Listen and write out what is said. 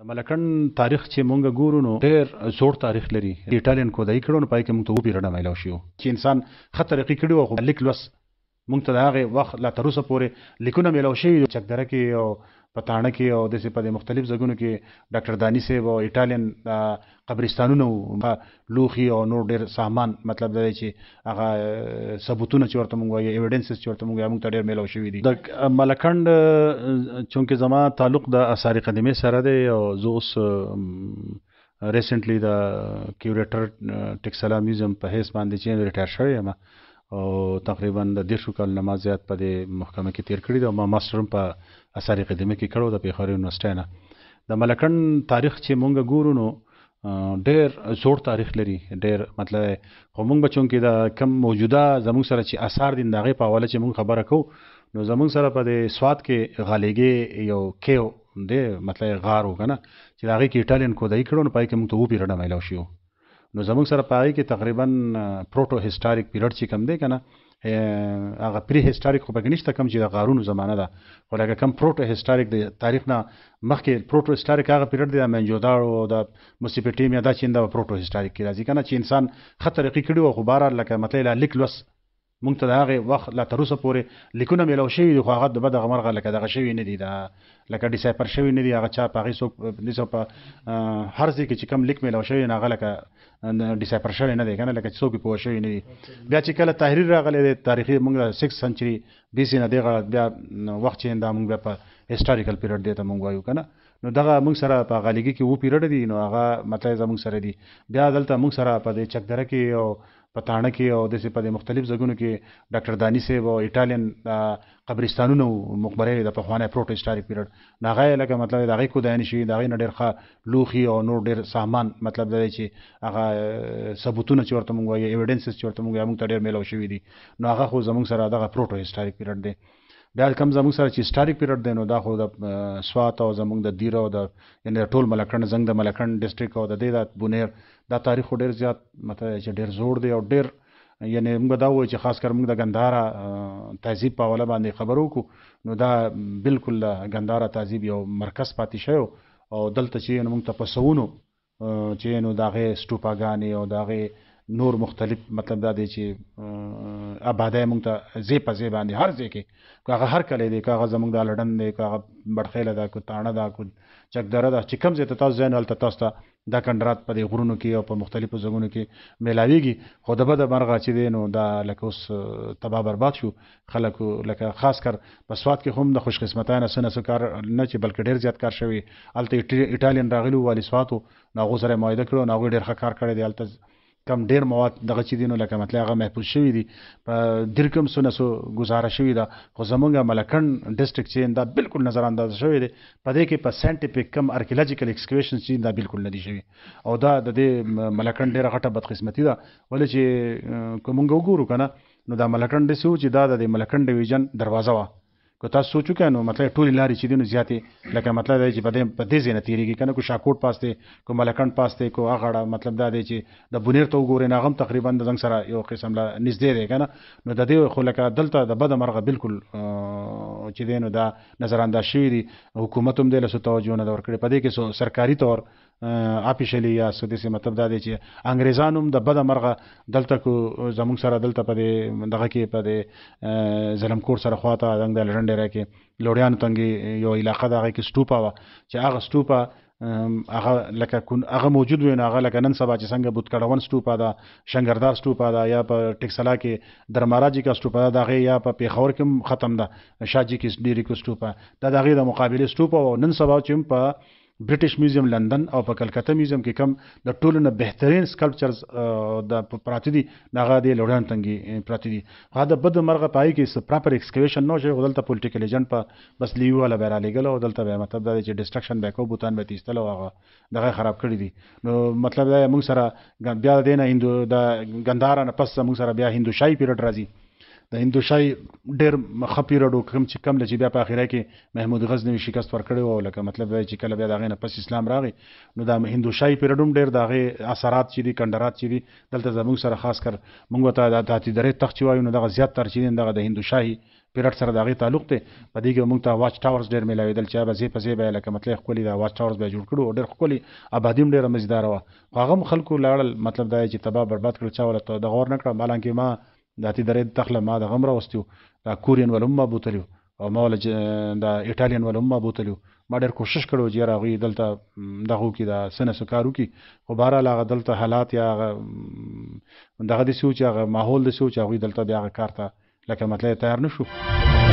د ملکن تاریخ چې مونږ ګورو نو ډېر زوړ تاریخ لري ایټالین کودای کړو نو پای کې مونږ ته وبې رڼا مایلو شو چې انسان خطر کې کړي او لیک لوس مونږ ته د هغه وخت لا تر اوسه پورې لیکونه ملو شوي چکدره کې او پټانه کې او د په مختلف ځګونو کې ډاکټر دانی صاحب او ایتالین قبرستانونه لوخي او نور ډیر سامان مطلب دا دی چې هغه ثبوتونه چې ورته مونږ وایي ایویډنسز چې ورته مونږ مونږ ته ډیر ملو شوي دي د ملکند چونکې زما تعلق د اثار قدیمه سره دی او زه اوس ریسنټلی د کیوریټر ټیکسلا میوزیم په هیڅ باندې چې ریټایر شوی یم او تقریبا د دیشو کال نمازیات په د محکمه کې تیر کړی دا ما ماستر په اثر قدیمه کې کړو د پیښور یونیورسيټي نه د ملکن تاریخ چې مونږ ګورو نو ډېر زوړ تاریخ لري ډېر مطلب خو مونږ بچون کې دا کم موجوده زموږ سره چې اثار دین دغه په حواله چې مونږ خبره کوو نو زموږ سره په د سواد کې غالېګي یو کېو دې مطلب غارو کنه چې هغه کې ایتالین کو دای کړو نو پای کې مونږ ته و پیرډه مایلو شو نو زموږ سره پای کې تقریبا پروټو هیستوریک پیریډ چې کم دی کنه هغه پری هیستوریک خو بګنيشته کم چې د غارونو زمانه ده خو لکه کم پروټو هیستوریک د تاریخ نه مخکې پروټو هیستوریک هغه پیریډ دی د منجودار او د موسیپټیمیا دا چې د پروټو هیستوریک کې راځي کنه چې انسان خطرې کړي او غبار لکه مطلب لیک لوس مونږ ته د هغه وخت لا تر اوسه پورې لیکونه ملو شوي دي خو هغه د بدغه مرغه لکه دغه شوي نه دي دا لکه ډیسایپر شوي نه دي هغه چا په هغه څوک نسو په هر ځای کې چې کم لیک ملو شوي نه هغه لکه ډیسایپر شوي نه دي کنه لکه څوک په شوي نه دي بیا چې کله تحریر راغلی دی تاریخي مونږ 6 سنچري بي سي نه دی بیا وخت چې دا مونږ بیا په هیستوریکل پیریډ دی ته مونږ وایو کنه نو دغه موږ سره په غالیګي کې وو پیریډ دی نو هغه مطلب زموږ سره دی بیا دلته موږ سره په دې چکدره کې او په تاڼه کې او داسې په مختلف ځایونو کې ډاکټر دانی صاحب او ایټالین قبرستانونه او مقبره د پخوانی پروټو هسټاریک پیریډ ناغه لکه مطلب د هغې کو دانی شي د هغې نه ډېر ښه لوښي او نور ډېر سامان مطلب دی چې هغه ثبوتونه چې ورته مونږ وایي ایویډنسز چې ورته مونږ وایي مونږ ته ډېر میلاو شوي دي نو هغه خو زمونږ سره دغه پروټو هسټاریک پیریډ دی بیا کم زموږ سره چې هیستوریک پیریډ دی نو دا خو د سوات او زموږ د دیره او د یعنی ټول ملکند زنګ د ملکند ډسټریک او د دې د بونیر دا تاریخ ډیر زیات مطلب چې ډیر زوړ دی او ډیر یعنی موږ دا وایو چې خاص کر موږ د ګندارا تهذیب په اړه باندې خبرو کو نو دا بالکل ګندارا تهذیب یو مرکز پاتې شوی او دلته چې موږ ته پسونو چې نو داغه سټوپاګانې او داغه نور مختلف مطلب دا دی چې آباده مونږ ته زی په زی باندې هر ځای کې کاغه هر کله دی کاغه زمونږ د لړن دی کاغه بړخېله دا کو تاڼه دا کو چکدره دا چې کوم ځای ته تاسو ځین ولته تاسو ته دا کندرات په غرونو کې او په مختلفو زمونو کې ملاویږي خو د بده مرغه چې دی نو دا لکه اوس تبا برباد شو خلکو لکه خاص کر په سواد کې هم د خوش قسمتانه سنه سکار نه چې بلکې ډیر زیات کار شوی الته ایټالین راغلو والی سواتو ناغو سره مایده کړو ناغو ډیر ښه کار کړی دی الته کم ډیر مواد دغه چې دینو لکه مطلب هغه محفوظ شوی دي ډیر کم سونه سو گزاره شوی دا خو زمونږه ملکن ډیسټریکټ چې دا بالکل نظر انداز شوی دي په دې کې په ساينټیفیک کم آرکیولوژیکل ایکسکیویشن چې دا بالکل نه دي شوی او دا د دې ملکن ډیره غټه بدقسمتي ده ولې چې کومګه وګورو کنه نو دا ملکن د سوچ دا د ملکن ډیویژن دروازه وا که تاسو سوچو کې نو مطلب ټول لاري چې دینو زیاتې لکه مطلب دی چې بده بده زینت تیریږي کنه کو شاکوټ پاس ته کو ملکند پاس ته کو اغړه مطلب دا دی چې د بنیر تو ګورې ناغم تقریبا د زنګ سره یو قسم لا نږدې دی کنه نو د دې خو لکه دلته د بده مرغه بالکل چې دینو دا نظر انداز شوی دی حکومت هم دې له توجه نه دور کړي پدې کې سرکاري تور اپیشلی یا سدسي مطلب دا دی چې انګريزانو د بده مرغه دلته کو زمونږ سره دلته په دغه کې په ظلم کور سره خواته دنګ د لړنډ را کې لوړیان تنګي یو علاقه دغه کې سټوپا وا چې هغه سټوپا هغه لکه کون هغه موجود وي هغه لکه نن سبا چې څنګه بوت کډون سټوپا دا شنګردار سټوپا دا یا په ټکسلا کې درماراجی کا سټوپا دا دغه یا په پیښور کې ختم ده شاجی کې ډیری کو سټوپا دا دغه د مقابله سټوپا نن سبا چې په برټش میوزیم لندن او په کلکته میوزیم کې کم د ټولو نه بهترین سکلپچرز د پراته دي هغه د لوړان تنګي پراته دي هغه د بد مرغه پای کې پراپر ایکسکیویشن نو شي غدلته پولیټیکل ایجنټ په بس لیو ولا بیره لګل او دلته به مطلب دا چې ډیسټرکشن بیکو بوتان به تیستل او هغه دغه خراب کړی دي نو مطلب دا موږ سره بیا دینه هندو د ګندارا نه پس موږ سره بیا هندو شای پیریډ راځي د هندوشای ډېر مخپی رډو کم چې کم لږ بیا په اخیره کې محمود غزنوي شکست ورکړی او لکه مطلب دی چې کله بیا دغه نه پس اسلام راغی نو د هندوشای پیریډوم ډېر دغه اثرات چې دي کندرات چې دي دلته زموږ سره خاص کر موږ ته د تاتی درې تخت چې وایو نو دغه زیات تر چې دغه د هندوشای پیرټ سره داغه تعلق ته په دې کې موږ ته واچ ټاورز ډېر ملاویدل چې به زی په زی به لکه مطلب خولي دا واچ ټاورز به جوړ کړو او ډېر خولي آبادی هم ډېر مزیدار و هغه خلکو لاړل مطلب دا چې تبا برباد کړ چا ولا ته د غور نه کړم حالانکه ما داتي درې تخله ما د غم راوستیو دا کورین ولوم ما بوتلیو او ما ول دا ایتالین ولوم ما بوتلیو ما ډېر کوشش کړو چې راغی دلته دغه کې دا سنه سکارو کې خو بهر لا دلته حالات یا دغه د سوچ یا ماحول د سوچ هغه دلته بیا کار ته لکه مطلب تیار نشو